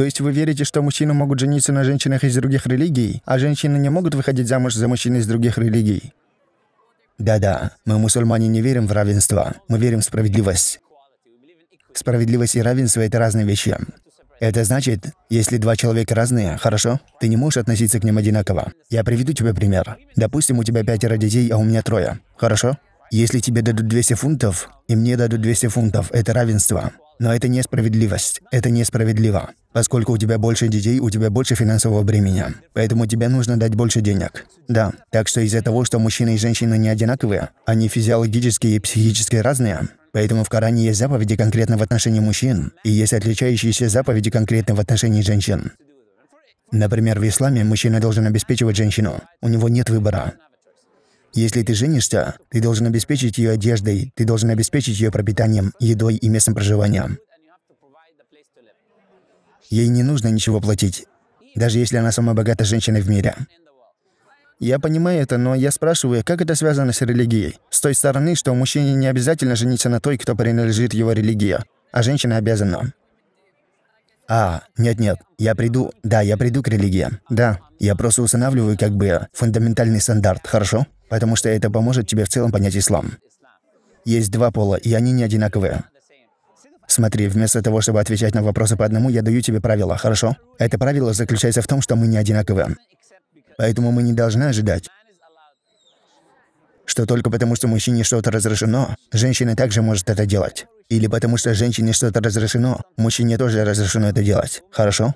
То есть вы верите, что мужчины могут жениться на женщинах из других религий, а женщины не могут выходить замуж за мужчин из других религий? Да-да, мы, мусульмане, не верим в равенство. Мы верим в справедливость. Справедливость и равенство — это разные вещи. Это значит, если два человека разные, хорошо? Ты не можешь относиться к ним одинаково. Я приведу тебе пример. Допустим, у тебя пятеро детей, а у меня трое. Хорошо? Если тебе дадут 200 фунтов, и мне дадут 200 фунтов, это равенство. Но это несправедливость. Это несправедливо. Поскольку у тебя больше детей, у тебя больше финансового бремени. Поэтому тебе нужно дать больше денег. Да, так что из-за того, что мужчины и женщины не одинаковые, они физиологически и психически разные. Поэтому в Коране есть заповеди конкретно в отношении мужчин, и есть отличающиеся заповеди конкретно в отношении женщин. Например, в исламе мужчина должен обеспечивать женщину. У него нет выбора. Если ты женишься, ты должен обеспечить ее одеждой, ты должен обеспечить ее пропитанием, едой и местом проживания. Ей не нужно ничего платить, даже если она самая богатая женщина в мире. Я понимаю это, но я спрашиваю, как это связано с религией? С той стороны, что мужчине не обязательно жениться на той, кто принадлежит его религии, а женщина обязана. А, нет-нет, я приду, да, я приду к религии. Да, я просто устанавливаю как бы фундаментальный стандарт, хорошо? Потому что это поможет тебе в целом понять ислам. Есть два пола, и они не одинаковые. Смотри, вместо того, чтобы отвечать на вопросы по одному, я даю тебе правила, хорошо? Это правило заключается в том, что мы не одинаковы. Поэтому мы не должны ожидать, что только потому, что мужчине что-то разрешено, женщина также может это делать. Или потому, что женщине что-то разрешено, мужчине тоже разрешено это делать. Хорошо?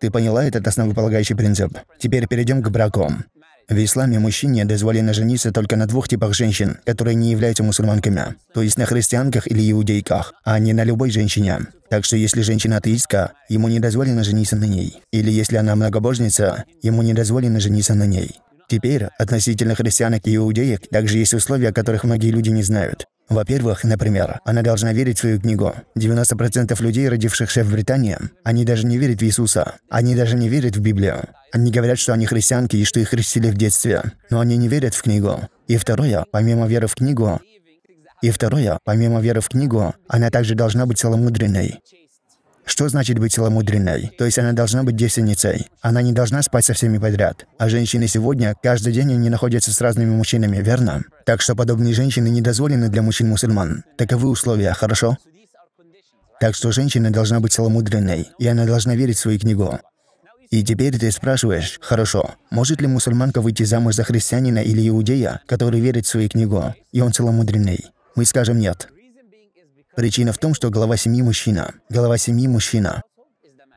Ты поняла этот основополагающий принцип? Теперь перейдем к бракам. В исламе мужчине дозволено жениться только на двух типах женщин, которые не являются мусульманками, то есть на христианках или иудейках, а не на любой женщине. Так что если женщина атеистка, ему не дозволено жениться на ней. Или если она многобожница, ему не дозволено жениться на ней. Теперь, относительно христианок и иудеек, также есть условия, которых многие люди не знают. Во-первых, например, она должна верить в свою книгу. 90% людей, родившихся в Британии, они даже не верят в Иисуса. Они даже не верят в Библию. Они говорят, что они христианки и что их крестили в детстве. Но они не верят в книгу. И второе, помимо веры в книгу, и второе, помимо веры в книгу, она также должна быть целомудренной. Что значит быть целомудренной? То есть она должна быть девственницей. Она не должна спать со всеми подряд. А женщины сегодня, каждый день они находятся с разными мужчинами, верно? Так что подобные женщины не дозволены для мужчин-мусульман. Таковы условия, хорошо? Так что женщина должна быть целомудренной, и она должна верить в свою книгу. И теперь ты спрашиваешь, хорошо, может ли мусульманка выйти замуж за христианина или иудея, который верит в свою книгу, и он целомудренный? Мы скажем нет. Причина в том, что глава семьи – мужчина. Глава семьи – мужчина.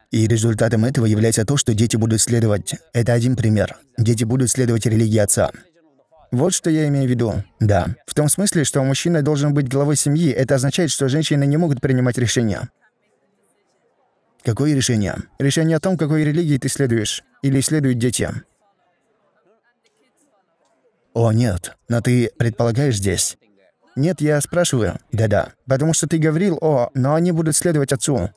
И результатом этого является то, что дети будут следовать. Это один пример. Дети будут следовать религии отца. Вот что я имею в виду. Да. В том смысле, что мужчина должен быть главой семьи, это означает, что женщины не могут принимать решения. Какое решение? Решение о том, какой религии ты следуешь. Или следуют дети. О, нет. Но ты предполагаешь здесь. «Нет, я спрашиваю». «Да-да, потому что ты говорил о, но они будут следовать отцу».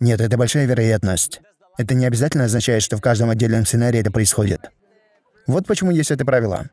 «Нет, это большая вероятность. Это не обязательно означает, что в каждом отдельном сценарии это происходит. Вот почему есть это правило.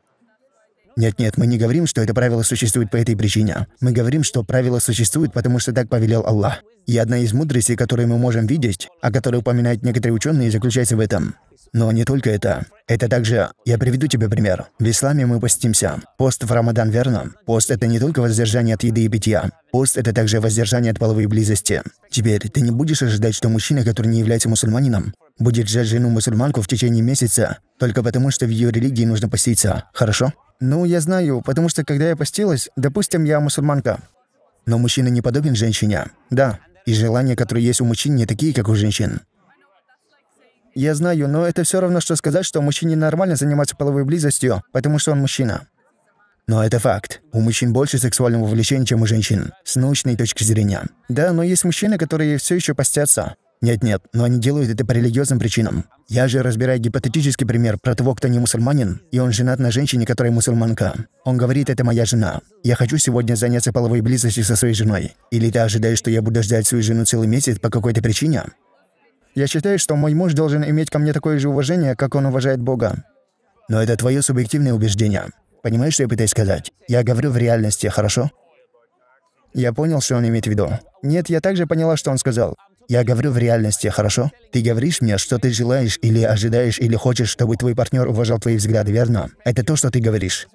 Нет-нет, мы не говорим, что это правило существует по этой причине. Мы говорим, что правило существует, потому что так повелел Аллах. И одна из мудростей, которые мы можем видеть, о которой упоминают некоторые ученые, заключается в этом. Но не только это. Это также... Я приведу тебе пример. В исламе мы постимся. Пост в Рамадан, верно? Пост – это не только воздержание от еды и питья. Пост – это также воздержание от половой близости. Теперь ты не будешь ожидать, что мужчина, который не является мусульманином, будет жать жену-мусульманку в течение месяца, только потому, что в ее религии нужно поститься, хорошо? Ну, я знаю, потому что когда я постилась, допустим, я мусульманка. Но мужчина не подобен женщине. Да, и желания, которые есть у мужчин, не такие, как у женщин. Я знаю, но это все равно, что сказать, что мужчине нормально заниматься половой близостью, потому что он мужчина. Но это факт. У мужчин больше сексуального влечения, чем у женщин, с научной точки зрения. Да, но есть мужчины, которые все еще постятся. Нет-нет, но они делают это по религиозным причинам. Я же разбираю гипотетический пример про того, кто не мусульманин, и он женат на женщине, которая мусульманка. Он говорит, это моя жена. Я хочу сегодня заняться половой близостью со своей женой. Или ты ожидаешь, что я буду ждать свою жену целый месяц по какой-то причине? Я считаю, что мой муж должен иметь ко мне такое же уважение, как он уважает Бога. Но это твое субъективное убеждение. Понимаешь, что я пытаюсь сказать? Я говорю в реальности, хорошо? Я понял, что он имеет в виду. Нет, я также поняла, что он сказал. Я говорю в реальности, хорошо? Ты говоришь мне, что ты желаешь или ожидаешь или хочешь, чтобы твой партнер уважал твои взгляды, верно? Это то, что ты говоришь.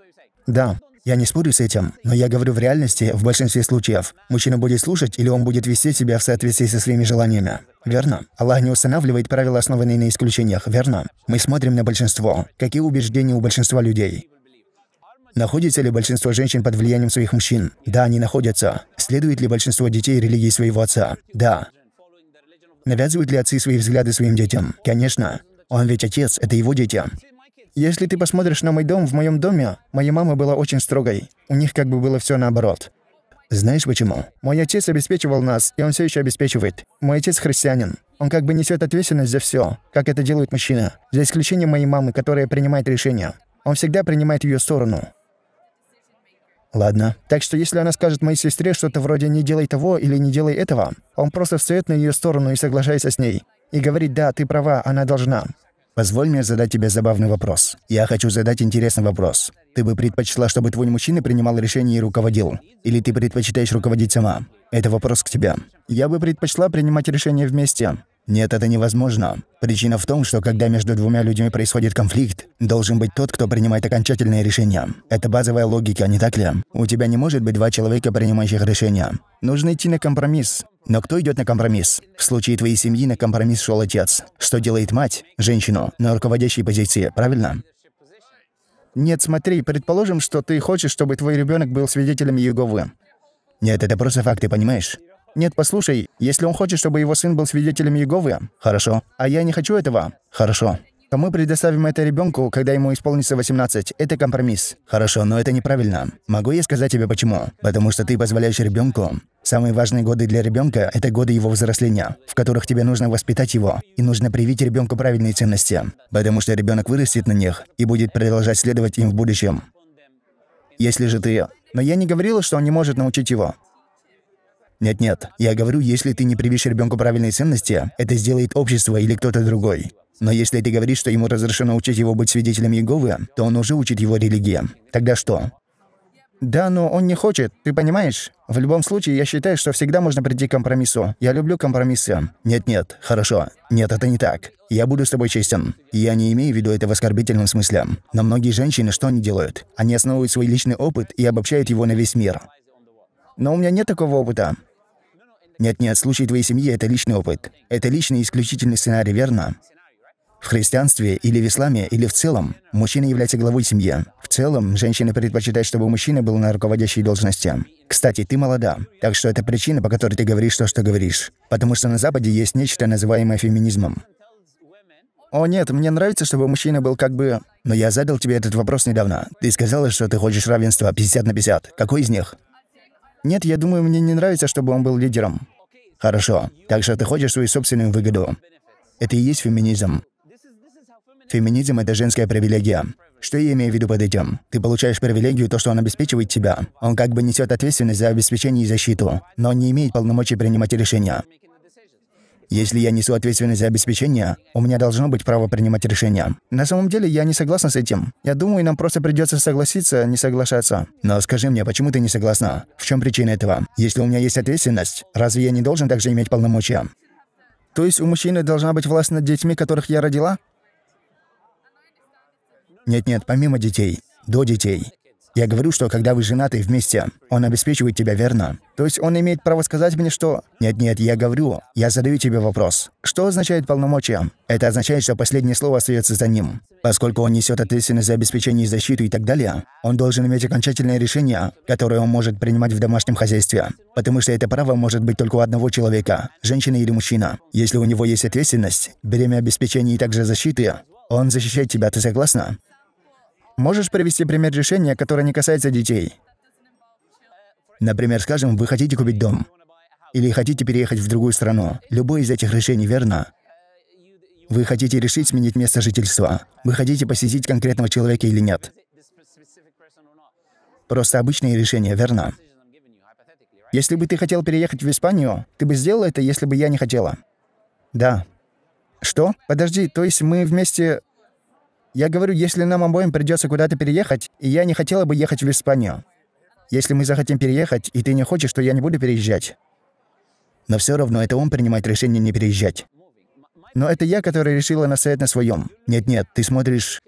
Да. Я не спорю с этим, но я говорю в реальности, в большинстве случаев, мужчина будет слушать или он будет вести себя в соответствии со своими желаниями. Верно? Аллах не устанавливает правила, основанные на исключениях, верно? Мы смотрим на большинство. Какие убеждения у большинства людей? Находится ли большинство женщин под влиянием своих мужчин? Да, они находятся. Следует ли большинство детей религии своего отца? Да. Навязывают ли отцы свои взгляды своим детям? Конечно. Он ведь отец, это его дети. Если ты посмотришь на мой дом в моем доме, моя мама была очень строгой. У них как бы было все наоборот. Знаешь почему? Мой отец обеспечивал нас, и он все еще обеспечивает. Мой отец христианин. Он как бы несет ответственность за все, как это делают мужчины, за исключением моей мамы, которая принимает решения. Он всегда принимает ее сторону. Ладно. Так что если она скажет моей сестре что-то вроде «не делай того» или «не делай этого», он просто встает на ее сторону и соглашается с ней. И говорит «да, ты права, она должна». Позволь мне задать тебе забавный вопрос. Я хочу задать интересный вопрос. Ты бы предпочла, чтобы твой мужчина принимал решения и руководил? Или ты предпочитаешь руководить сама? Это вопрос к тебе. Я бы предпочла принимать решения вместе. Нет, это невозможно. Причина в том, что когда между двумя людьми происходит конфликт, должен быть тот, кто принимает окончательное решение. Это базовая логика, не так ли? У тебя не может быть два человека, принимающих решения. Нужно идти на компромисс. Но кто идет на компромисс? В случае твоей семьи на компромисс шел отец. Что делает мать, женщину, на руководящей позиции, правильно? Нет, смотри, предположим, что ты хочешь, чтобы твой ребенок был свидетелем Еговы. Нет, это просто факты, понимаешь? Нет, послушай, если он хочет, чтобы его сын был свидетелем Еговы, хорошо. А я не хочу этого, хорошо то мы предоставим это ребенку, когда ему исполнится 18. Это компромисс. Хорошо, но это неправильно. Могу я сказать тебе почему? Потому что ты позволяешь ребенку. Самые важные годы для ребенка – это годы его взросления, в которых тебе нужно воспитать его и нужно привить ребенку правильные ценности, потому что ребенок вырастет на них и будет продолжать следовать им в будущем. Если же ты... Но я не говорила, что он не может научить его. Нет-нет, я говорю, если ты не привишь ребенку правильные ценности, это сделает общество или кто-то другой. Но если ты говоришь, что ему разрешено учить его быть свидетелем Иеговы, то он уже учит его религии. Тогда что? Да, но он не хочет, ты понимаешь? В любом случае, я считаю, что всегда можно прийти к компромиссу. Я люблю компромиссы. Нет-нет, хорошо. Нет, это не так. Я буду с тобой честен. Я не имею в виду это в оскорбительном смысле. Но многие женщины что они делают? Они основывают свой личный опыт и обобщают его на весь мир. Но у меня нет такого опыта. Нет-нет, случай твоей семьи – это личный опыт. Это личный исключительный сценарий, верно? В христианстве или в исламе, или в целом, мужчина является главой семьи. В целом, женщины предпочитают, чтобы мужчина был на руководящей должности. Кстати, ты молода, так что это причина, по которой ты говоришь то, что говоришь. Потому что на Западе есть нечто, называемое феминизмом. О нет, мне нравится, чтобы мужчина был как бы... Но я задал тебе этот вопрос недавно. Ты сказала, что ты хочешь равенства 50 на 50. Какой из них? Нет, я думаю, мне не нравится, чтобы он был лидером. Хорошо. Так что ты хочешь свою собственную выгоду. Это и есть феминизм. Феминизм — это женская привилегия. Что я имею в виду под этим? Ты получаешь привилегию, то, что он обеспечивает тебя. Он как бы несет ответственность за обеспечение и защиту, но не имеет полномочий принимать решения. Если я несу ответственность за обеспечение, у меня должно быть право принимать решения. На самом деле, я не согласна с этим. Я думаю, нам просто придется согласиться, не соглашаться. Но скажи мне, почему ты не согласна? В чем причина этого? Если у меня есть ответственность, разве я не должен также иметь полномочия? То есть у мужчины должна быть власть над детьми, которых я родила? Нет-нет, помимо детей. До детей. Я говорю, что когда вы женаты вместе, он обеспечивает тебя верно. То есть он имеет право сказать мне, что... Нет-нет, я говорю, я задаю тебе вопрос. Что означает полномочия? Это означает, что последнее слово остается за ним. Поскольку он несет ответственность за обеспечение и защиту и так далее, он должен иметь окончательное решение, которое он может принимать в домашнем хозяйстве. Потому что это право может быть только у одного человека, женщина или мужчина. Если у него есть ответственность, время обеспечения и также защиты, он защищает тебя, ты согласна? Можешь привести пример решения, которое не касается детей? Например, скажем, вы хотите купить дом или хотите переехать в другую страну. Любое из этих решений верно. Вы хотите решить сменить место жительства. Вы хотите посетить конкретного человека или нет. Просто обычные решения, верно? Если бы ты хотел переехать в Испанию, ты бы сделал это, если бы я не хотела. Да. Что? Подожди, то есть мы вместе... Я говорю, если нам обоим придется куда-то переехать, и я не хотела бы ехать в Испанию. Если мы захотим переехать, и ты не хочешь, то я не буду переезжать. Но все равно это он принимает решение не переезжать. Но это я, которая решила настоять на своем. Нет-нет, ты смотришь...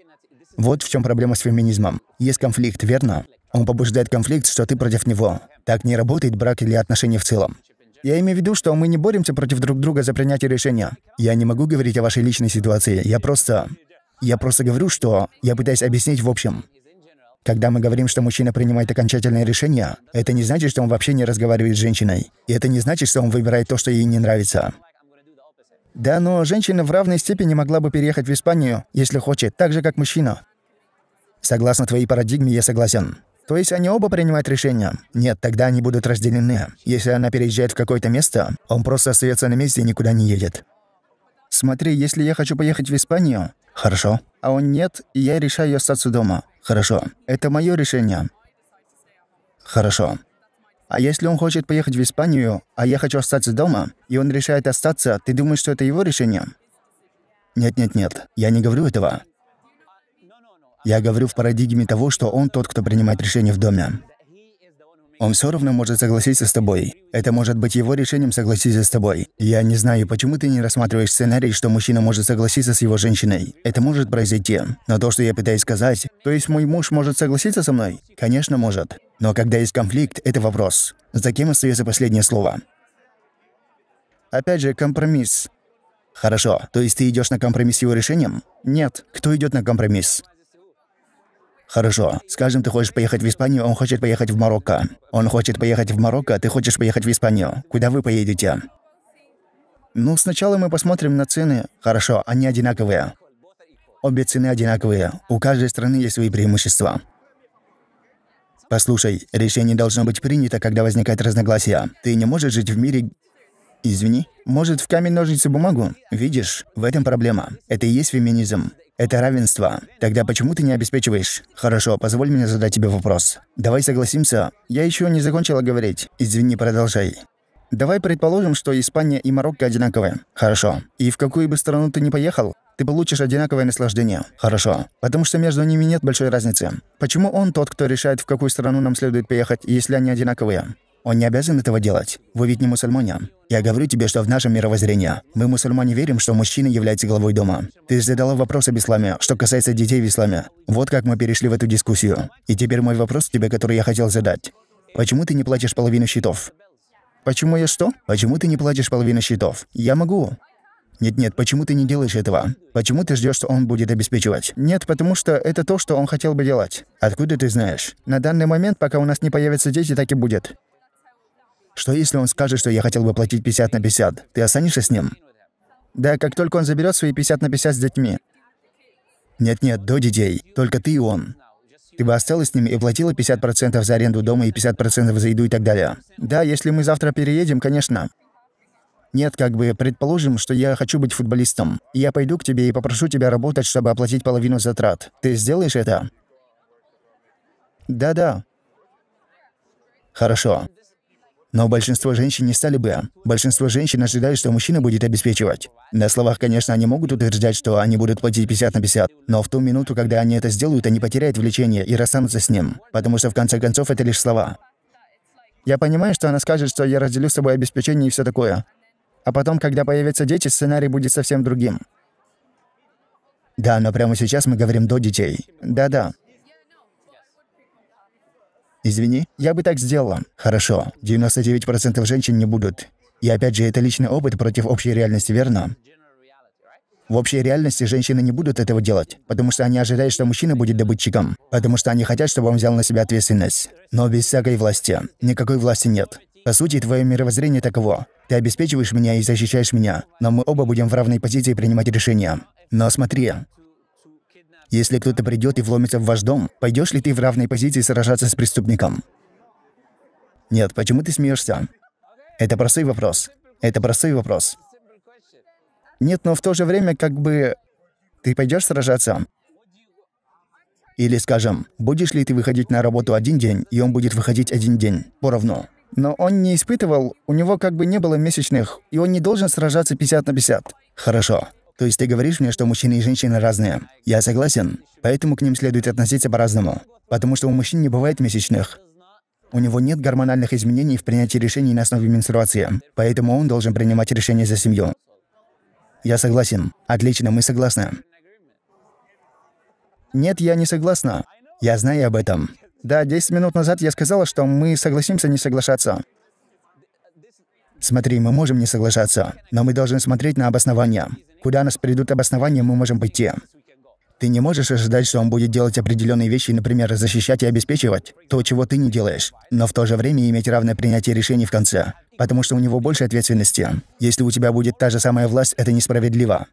Вот в чем проблема с феминизмом. Есть конфликт, верно? Он побуждает конфликт, что ты против него. Так не работает брак или отношения в целом. Я имею в виду, что мы не боремся против друг друга за принятие решения. Я не могу говорить о вашей личной ситуации, я просто... Я просто говорю, что я пытаюсь объяснить в общем. Когда мы говорим, что мужчина принимает окончательное решение, это не значит, что он вообще не разговаривает с женщиной. И это не значит, что он выбирает то, что ей не нравится. Да, но женщина в равной степени могла бы переехать в Испанию, если хочет, так же, как мужчина. Согласно твоей парадигме, я согласен. То есть они оба принимают решение? Нет, тогда они будут разделены. Если она переезжает в какое-то место, он просто остается на месте и никуда не едет. Смотри, если я хочу поехать в Испанию, Хорошо. А он нет, и я решаю остаться дома. Хорошо. Это мое решение. Хорошо. А если он хочет поехать в Испанию, а я хочу остаться дома, и он решает остаться, ты думаешь, что это его решение? Нет-нет-нет, я не говорю этого. Я говорю в парадигме того, что он тот, кто принимает решение в доме. Он все равно может согласиться с тобой. Это может быть его решением согласиться с тобой. Я не знаю, почему ты не рассматриваешь сценарий, что мужчина может согласиться с его женщиной. Это может произойти. Но то, что я пытаюсь сказать, то есть мой муж может согласиться со мной? Конечно, может. Но когда есть конфликт, это вопрос. За кем остается последнее слово? Опять же, компромисс. Хорошо. То есть ты идешь на компромисс с его решением? Нет. Кто идет на компромисс? Хорошо. Скажем, ты хочешь поехать в Испанию, а он хочет поехать в Марокко. Он хочет поехать в Марокко, а ты хочешь поехать в Испанию. Куда вы поедете? Ну, сначала мы посмотрим на цены. Хорошо, они одинаковые. Обе цены одинаковые. У каждой страны есть свои преимущества. Послушай, решение должно быть принято, когда возникает разногласия. Ты не можешь жить в мире, Извини. Может, в камень-ножницы-бумагу? Видишь, в этом проблема. Это и есть феминизм. Это равенство. Тогда почему ты не обеспечиваешь? Хорошо, позволь мне задать тебе вопрос. Давай согласимся. Я еще не закончила говорить. Извини, продолжай. Давай предположим, что Испания и Марокко одинаковые. Хорошо. И в какую бы страну ты ни поехал, ты получишь одинаковое наслаждение. Хорошо. Потому что между ними нет большой разницы. Почему он тот, кто решает, в какую страну нам следует поехать, если они одинаковые? Он не обязан этого делать. Вы ведь не мусульманин. Я говорю тебе, что в нашем мировоззрении мы, мусульмане, верим, что мужчина является главой дома. Ты задала вопрос об исламе, что касается детей в исламе. Вот как мы перешли в эту дискуссию. И теперь мой вопрос тебе, который я хотел задать. Почему ты не платишь половину счетов? Почему я что? Почему ты не платишь половину счетов? Я могу. Нет-нет, почему ты не делаешь этого? Почему ты ждешь, что он будет обеспечивать? Нет, потому что это то, что он хотел бы делать. Откуда ты знаешь? На данный момент, пока у нас не появятся дети, так и будет. Что если он скажет, что я хотел бы платить 50 на 50? Ты останешься с ним? Да, как только он заберет свои 50 на 50 с детьми. Нет-нет, до детей. Только ты и он. Ты бы осталась с ними и платила 50% за аренду дома и 50% за еду и так далее. Да, если мы завтра переедем, конечно. Нет, как бы, предположим, что я хочу быть футболистом. я пойду к тебе и попрошу тебя работать, чтобы оплатить половину затрат. Ты сделаешь это? Да-да. Хорошо. Но большинство женщин не стали бы. Большинство женщин ожидают, что мужчина будет обеспечивать. На словах, конечно, они могут утверждать, что они будут платить 50 на 50, но в ту минуту, когда они это сделают, они потеряют влечение и расстанутся с ним, потому что в конце концов это лишь слова. Я понимаю, что она скажет, что я разделю с собой обеспечение и все такое. А потом, когда появятся дети, сценарий будет совсем другим. Да, но прямо сейчас мы говорим до детей. Да-да. Извини, я бы так сделала. Хорошо, 99% женщин не будут. И опять же, это личный опыт против общей реальности, верно? В общей реальности женщины не будут этого делать, потому что они ожидают, что мужчина будет добытчиком, потому что они хотят, чтобы он взял на себя ответственность. Но без всякой власти. Никакой власти нет. По сути, твое мировоззрение таково. Ты обеспечиваешь меня и защищаешь меня, но мы оба будем в равной позиции принимать решения. Но смотри, если кто-то придет и вломится в ваш дом, пойдешь ли ты в равной позиции сражаться с преступником? Нет, почему ты смеешься? Это простой вопрос. Это простой вопрос. Нет, но в то же время как бы ты пойдешь сражаться? Или, скажем, будешь ли ты выходить на работу один день, и он будет выходить один день, поровну? Но он не испытывал, у него как бы не было месячных, и он не должен сражаться 50 на 50. Хорошо. То есть ты говоришь мне, что мужчины и женщины разные. Я согласен. Поэтому к ним следует относиться по-разному. Потому что у мужчин не бывает месячных. У него нет гормональных изменений в принятии решений на основе менструации. Поэтому он должен принимать решения за семью. Я согласен. Отлично, мы согласны. Нет, я не согласна. Я знаю об этом. Да, 10 минут назад я сказала, что мы согласимся не соглашаться. Смотри, мы можем не соглашаться, но мы должны смотреть на обоснования. Куда нас придут обоснования, мы можем пойти. Ты не можешь ожидать, что он будет делать определенные вещи, например, защищать и обеспечивать то, чего ты не делаешь, но в то же время иметь равное принятие решений в конце, потому что у него больше ответственности. Если у тебя будет та же самая власть, это несправедливо.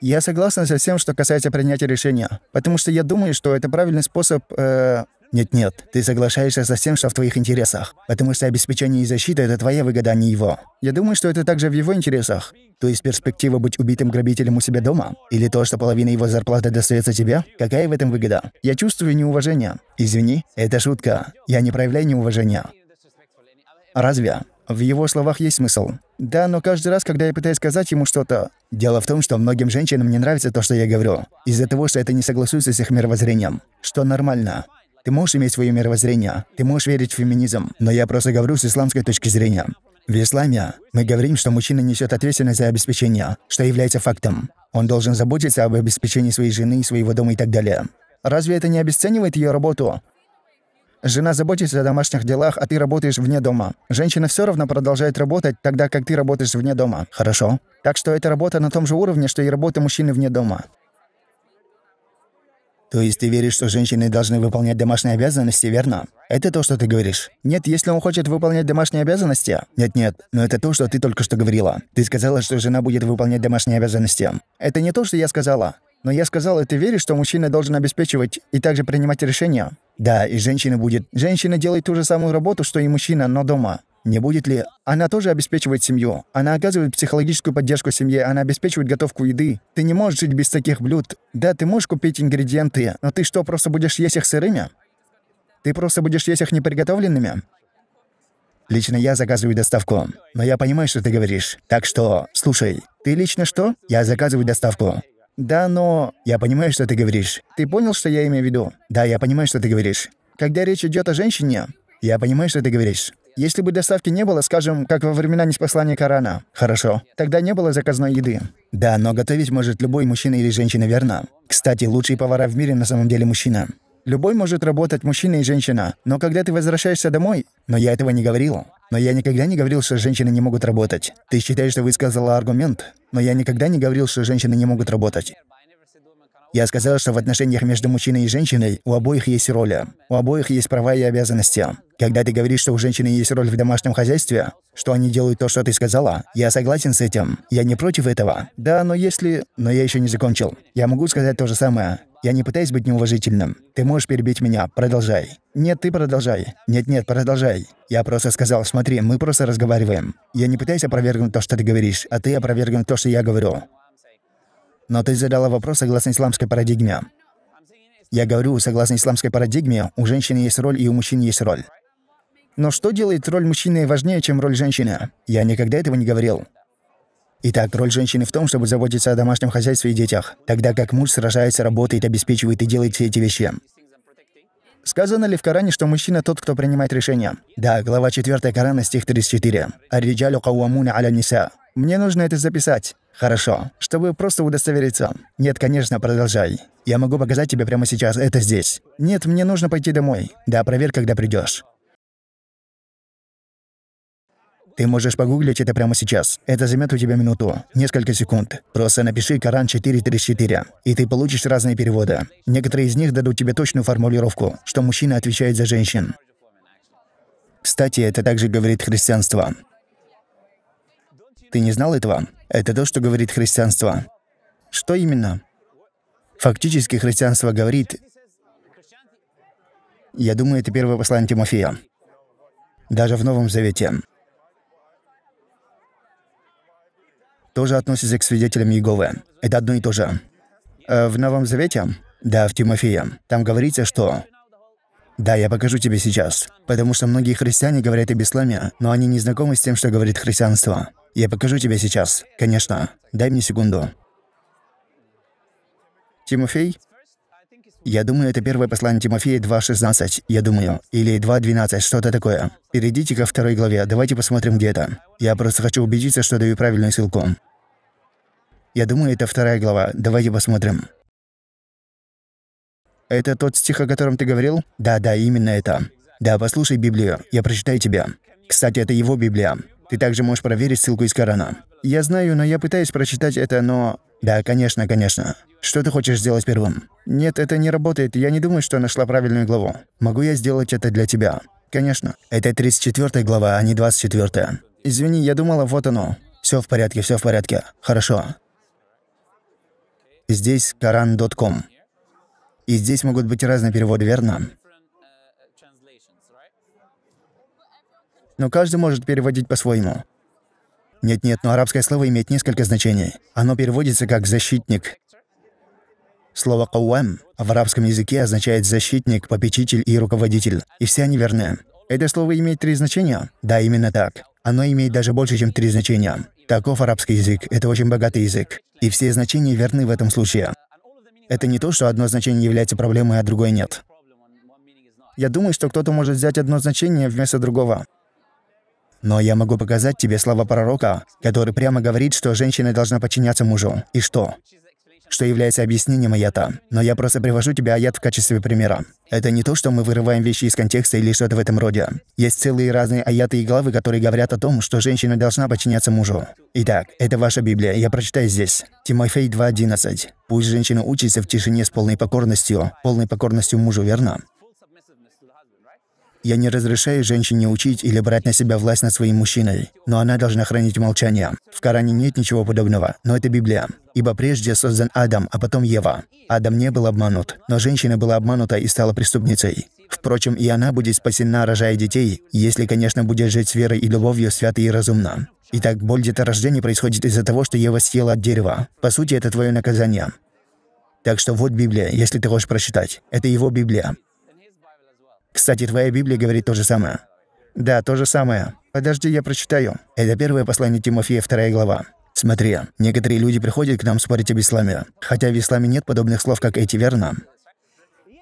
Я согласна со всем, что касается принятия решения, потому что я думаю, что это правильный способ э, нет-нет, ты соглашаешься со всем, что в твоих интересах, потому что обеспечение и защита – это твоя выгода, а не его. Я думаю, что это также в его интересах. То есть перспектива быть убитым грабителем у себя дома? Или то, что половина его зарплаты достается тебе? Какая в этом выгода? Я чувствую неуважение. Извини, это шутка. Я не проявляю неуважения. Разве? В его словах есть смысл. Да, но каждый раз, когда я пытаюсь сказать ему что-то... Дело в том, что многим женщинам не нравится то, что я говорю. Из-за того, что это не согласуется с их мировоззрением. Что нормально. Ты можешь иметь свое мировоззрение, ты можешь верить в феминизм, но я просто говорю с исламской точки зрения. В исламе мы говорим, что мужчина несет ответственность за обеспечение, что является фактом. Он должен заботиться об обеспечении своей жены, своего дома и так далее. Разве это не обесценивает ее работу? Жена заботится о домашних делах, а ты работаешь вне дома. Женщина все равно продолжает работать, тогда как ты работаешь вне дома. Хорошо? Так что эта работа на том же уровне, что и работа мужчины вне дома. То есть ты веришь, что женщины должны выполнять домашние обязанности, верно? Это то, что ты говоришь. Нет, если он хочет выполнять домашние обязанности. Нет-нет, но это то, что ты только что говорила. Ты сказала, что жена будет выполнять домашние обязанности. Это не то, что я сказала. Но я сказал, ты веришь, что мужчина должен обеспечивать и также принимать решения? Да, и женщина будет. Женщина делает ту же самую работу, что и мужчина, но дома. Не будет ли... Она тоже обеспечивает семью. Она оказывает психологическую поддержку семье, она обеспечивает готовку еды. Ты не можешь жить без таких блюд. Да, ты можешь купить ингредиенты, но ты что, просто будешь есть их сырыми? Ты просто будешь есть их неприготовленными? Лично я заказываю доставку. Но я понимаю, что ты говоришь. Так что, слушай, ты лично что? Я заказываю доставку. Да, но... Я понимаю, что ты говоришь. Ты понял, что я имею в виду? Да, я понимаю, что ты говоришь. Когда речь идет о женщине, я понимаю, что ты говоришь. Если бы доставки не было, скажем, как во времена неспослания Корана. Хорошо. Тогда не было заказной еды. Да, но готовить может любой мужчина или женщина, верно? Кстати, лучшие повара в мире на самом деле мужчина. Любой может работать мужчина и женщина, но когда ты возвращаешься домой... Но я этого не говорил. Но я никогда не говорил, что женщины не могут работать. Ты считаешь, что высказала аргумент, но я никогда не говорил, что женщины не могут работать. Я сказал, что в отношениях между мужчиной и женщиной у обоих есть роли, у обоих есть права и обязанности. Когда ты говоришь, что у женщины есть роль в домашнем хозяйстве, что они делают то, что ты сказала, я согласен с этим. Я не против этого. Да, но если... Но я еще не закончил. Я могу сказать то же самое. Я не пытаюсь быть неуважительным. Ты можешь перебить меня. Продолжай. Нет, ты продолжай. Нет-нет, продолжай. Я просто сказал, смотри, мы просто разговариваем. Я не пытаюсь опровергнуть то, что ты говоришь, а ты опровергнуть то, что я говорю. Но ты задала вопрос согласно исламской парадигме. Я говорю, согласно исламской парадигме, у женщины есть роль и у мужчин есть роль. Но что делает роль мужчины важнее, чем роль женщины? Я никогда этого не говорил. Итак, роль женщины в том, чтобы заботиться о домашнем хозяйстве и детях, тогда как муж сражается, работает, обеспечивает и делает все эти вещи. Сказано ли в Коране, что мужчина тот, кто принимает решения? Да, глава 4 Корана, стих 34. «Арриджалю кавамуна аля ниса». Мне нужно это записать. «Хорошо. Чтобы просто удостовериться». «Нет, конечно, продолжай. Я могу показать тебе прямо сейчас. Это здесь». «Нет, мне нужно пойти домой. Да, проверь, когда придешь. Ты можешь погуглить это прямо сейчас. Это займет у тебя минуту, несколько секунд. Просто напиши «Коран 434», и ты получишь разные переводы. Некоторые из них дадут тебе точную формулировку, что мужчина отвечает за женщин. Кстати, это также говорит христианство. Ты не знал этого? Это то, что говорит христианство. Что именно? Фактически христианство говорит... Я думаю, это первое послание Тимофея. Даже в Новом Завете. Тоже относится к свидетелям Иеговы. Это одно и то же. Э, в Новом Завете? Да, в Тимофея. Там говорится, что да, я покажу тебе сейчас. Потому что многие христиане говорят об исламе, но они не знакомы с тем, что говорит христианство. Я покажу тебе сейчас. Конечно. Дай мне секунду. Тимофей? Я думаю, это первое послание Тимофея 2.16, я думаю. Или 2.12, что-то такое. Перейдите ко второй главе, давайте посмотрим, где это. Я просто хочу убедиться, что даю правильную ссылку. Я думаю, это вторая глава, давайте посмотрим. Это тот стих, о котором ты говорил? Да, да, именно это. Да, послушай Библию, я прочитаю тебя. Кстати, это его Библия. Ты также можешь проверить ссылку из Корана. Я знаю, но я пытаюсь прочитать это, но... Да, конечно, конечно. Что ты хочешь сделать первым? Нет, это не работает. Я не думаю, что нашла правильную главу. Могу я сделать это для тебя? Конечно. Это 34 глава, а не 24. -я. Извини, я думала, вот оно. Все в порядке, все в порядке. Хорошо. Здесь Коран.ком. И здесь могут быть разные переводы, верно? но каждый может переводить по-своему. Нет-нет, но арабское слово имеет несколько значений. Оно переводится как «защитник». Слово «кауэм» в арабском языке означает «защитник», «попечитель» и «руководитель». И все они верны. Это слово имеет три значения? Да, именно так. Оно имеет даже больше, чем три значения. Таков арабский язык. Это очень богатый язык. И все значения верны в этом случае. Это не то, что одно значение является проблемой, а другое нет. Я думаю, что кто-то может взять одно значение вместо другого. Но я могу показать тебе слова пророка, который прямо говорит, что женщина должна подчиняться мужу. И что? что является объяснением аята, но я просто привожу тебе аят в качестве примера. Это не то, что мы вырываем вещи из контекста или что-то в этом роде. Есть целые разные аяты и главы, которые говорят о том, что женщина должна подчиняться мужу. Итак, это ваша Библия, я прочитаю здесь. Тимофей 2.11. Пусть женщина учится в тишине с полной покорностью, полной покорностью мужу, верно? Я не разрешаю женщине учить или брать на себя власть над своим мужчиной, но она должна хранить молчание. В Коране нет ничего подобного, но это Библия. Ибо прежде создан Адам, а потом Ева. Адам не был обманут, но женщина была обманута и стала преступницей. Впрочем, и она будет спасена, рожая детей, если, конечно, будет жить с верой и любовью свято и разумно. Итак, боль деторождения происходит из-за того, что Ева съела от дерева. По сути, это твое наказание. Так что вот Библия, если ты хочешь прочитать. Это его Библия. Кстати, твоя Библия говорит то же самое. Да, то же самое. Подожди, я прочитаю. Это первое послание Тимофея, вторая глава. Смотри, некоторые люди приходят к нам спорить об исламе. Хотя в исламе нет подобных слов, как эти, верно?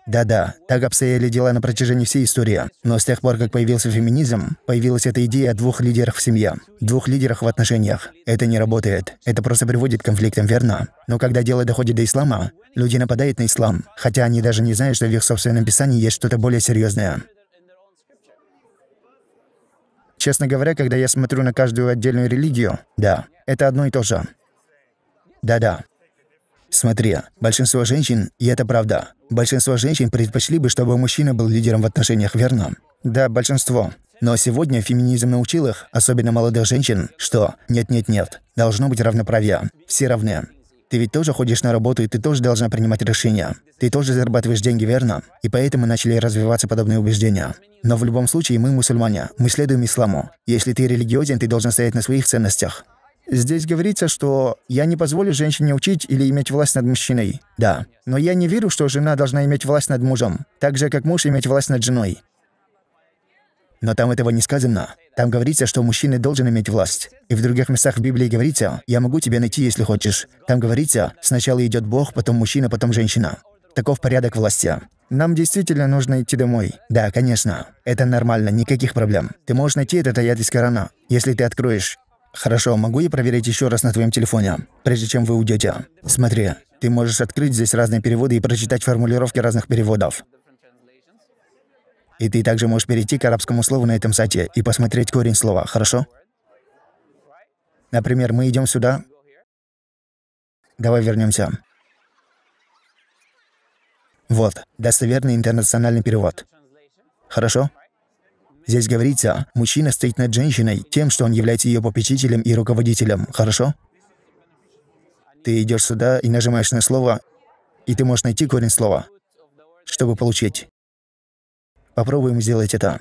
Да-да, так обстояли дела на протяжении всей истории. Но с тех пор, как появился феминизм, появилась эта идея о двух лидерах в семье, двух лидерах в отношениях. Это не работает. Это просто приводит к конфликтам, верно? Но когда дело доходит до ислама, люди нападают на ислам, хотя они даже не знают, что в их собственном писании есть что-то более серьезное. Честно говоря, когда я смотрю на каждую отдельную религию, да, это одно и то же. Да-да, Смотри, большинство женщин, и это правда, большинство женщин предпочли бы, чтобы мужчина был лидером в отношениях, верно? Да, большинство. Но сегодня феминизм научил их, особенно молодых женщин, что «нет-нет-нет, должно быть равноправие, все равны». Ты ведь тоже ходишь на работу, и ты тоже должна принимать решения. Ты тоже зарабатываешь деньги, верно? И поэтому начали развиваться подобные убеждения. Но в любом случае мы мусульмане, мы следуем исламу. Если ты религиозен, ты должен стоять на своих ценностях. Здесь говорится, что я не позволю женщине учить или иметь власть над мужчиной. Да. Но я не верю, что жена должна иметь власть над мужем, так же, как муж иметь власть над женой. Но там этого не сказано. Там говорится, что мужчина должен иметь власть. И в других местах в Библии говорится, «Я могу тебя найти, если хочешь». Там говорится, сначала идет Бог, потом мужчина, потом женщина. Таков порядок власти. Нам действительно нужно идти домой. Да, конечно. Это нормально, никаких проблем. Ты можешь найти этот аят из Корана, если ты откроешь. «Хорошо, могу я проверить еще раз на твоем телефоне, прежде чем вы уйдете? Смотри, ты можешь открыть здесь разные переводы и прочитать формулировки разных переводов. И ты также можешь перейти к арабскому слову на этом сайте и посмотреть корень слова, хорошо? Например, мы идем сюда. Давай вернемся. Вот, достоверный интернациональный перевод. Хорошо? Здесь говорится, мужчина стоит над женщиной тем, что он является ее попечителем и руководителем, хорошо? Ты идешь сюда и нажимаешь на слово, и ты можешь найти корень слова, чтобы получить. Попробуем сделать это.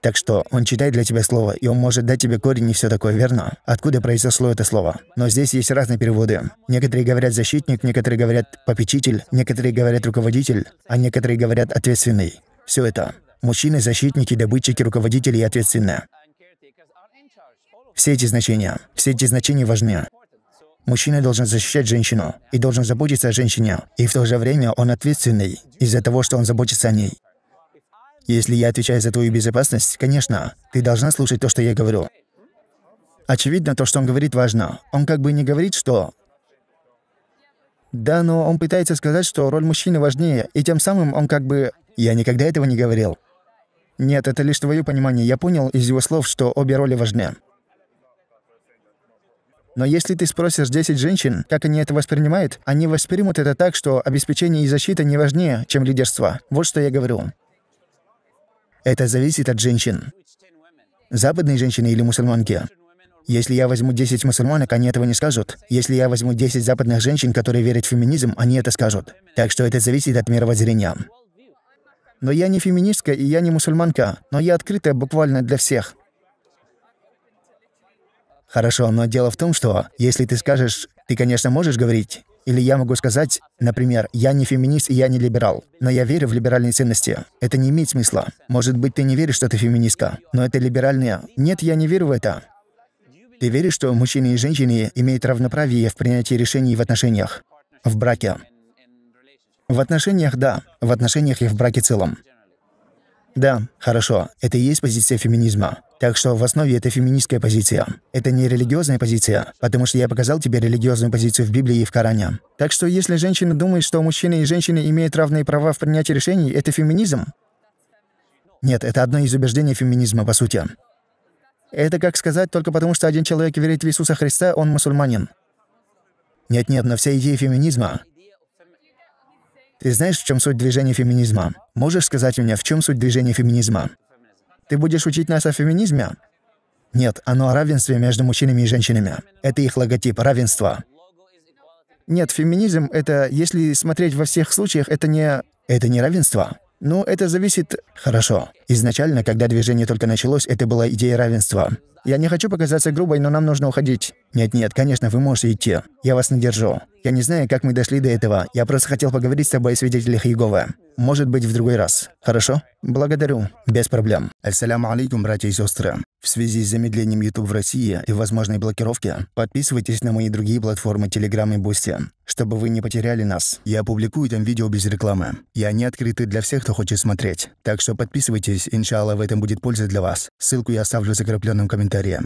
Так что он читает для тебя слово, и он может дать тебе корень и все такое, верно? Откуда произошло это слово? Но здесь есть разные переводы. Некоторые говорят «защитник», некоторые говорят «попечитель», некоторые говорят «руководитель», а некоторые говорят «ответственный». Все это мужчины-защитники, добытчики, руководители и ответственные. Все эти значения, все эти значения важны. Мужчина должен защищать женщину и должен заботиться о женщине, и в то же время он ответственный из-за того, что он заботится о ней. Если я отвечаю за твою безопасность, конечно, ты должна слушать то, что я говорю. Очевидно, то, что он говорит, важно. Он как бы не говорит, что... Да, но он пытается сказать, что роль мужчины важнее, и тем самым он как бы... Я никогда этого не говорил. Нет, это лишь твое понимание. Я понял из его слов, что обе роли важны. Но если ты спросишь 10 женщин, как они это воспринимают, они воспримут это так, что обеспечение и защита не важнее, чем лидерство. Вот что я говорю. Это зависит от женщин. Западные женщины или мусульманки? Если я возьму 10 мусульманок, они этого не скажут. Если я возьму 10 западных женщин, которые верят в феминизм, они это скажут. Так что это зависит от мировоззрения. Но я не феминистка и я не мусульманка, но я открытая буквально для всех. Хорошо, но дело в том, что если ты скажешь, ты, конечно, можешь говорить, или я могу сказать, например, я не феминист и я не либерал, но я верю в либеральные ценности. Это не имеет смысла. Может быть, ты не веришь, что ты феминистка, но это либеральные. Нет, я не верю в это. Ты веришь, что мужчины и женщины имеют равноправие в принятии решений в отношениях, в браке? В отношениях – да. В отношениях и в браке целом. Да, хорошо. Это и есть позиция феминизма. Так что в основе это феминистская позиция. Это не религиозная позиция, потому что я показал тебе религиозную позицию в Библии и в Коране. Так что если женщина думает, что мужчины и женщины имеют равные права в принятии решений, это феминизм? Нет, это одно из убеждений феминизма, по сути. Это как сказать только потому, что один человек верит в Иисуса Христа, он мусульманин. Нет-нет, но вся идея феминизма ты знаешь, в чем суть движения феминизма? Можешь сказать мне, в чем суть движения феминизма? Ты будешь учить нас о феминизме? Нет, оно о равенстве между мужчинами и женщинами. Это их логотип, равенство. Нет, феминизм — это, если смотреть во всех случаях, это не... Это не равенство. Ну, это зависит... Хорошо. Изначально, когда движение только началось, это была идея равенства. Я не хочу показаться грубой, но нам нужно уходить». «Нет-нет, конечно, вы можете идти. Я вас не держу. Я не знаю, как мы дошли до этого. Я просто хотел поговорить с тобой о свидетелях Иеговы. Может быть, в другой раз. Хорошо? Благодарю. Без проблем. Ассаляму алейкум, братья и сестры. В связи с замедлением YouTube в России и возможной блокировке, подписывайтесь на мои другие платформы Telegram и Boosty, чтобы вы не потеряли нас. Я публикую там видео без рекламы. И они открыты для всех, кто хочет смотреть. Так что подписывайтесь, иншалла, в этом будет польза для вас. Ссылку я оставлю в закрепленном комментарии комментариям.